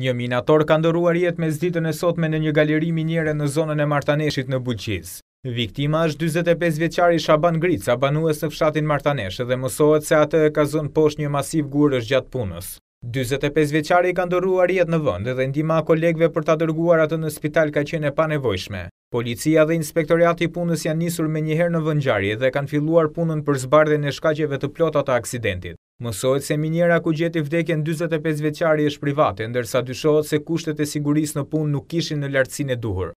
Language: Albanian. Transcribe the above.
Një minator ka ndëruar jetë me zditën e sotme në një galeri minjere në zonën e Martaneshit në Buqiz. Viktima është 25 vjeqari Shaban Grica, banues në fshatin Martanesh, dhe mësohet se atë e ka zënë posh një masiv gurësh gjatë punës. 25 vjeqari ka ndëruar jetë në vëndë dhe ndima kolegve për ta dërguar atë në spital ka qene pa nevojshme. Policia dhe inspektoriati punës janë njësur me njëherë në vëndjarje dhe kanë filluar punën për zbardhe në shkagjeve të plotat të aksidentit. Mësohet se minjera ku gjeti vdekjen 25 veqari është private, ndërsa dyshohet se kushtet e siguris në pun nuk ishin në lartësin e duhur.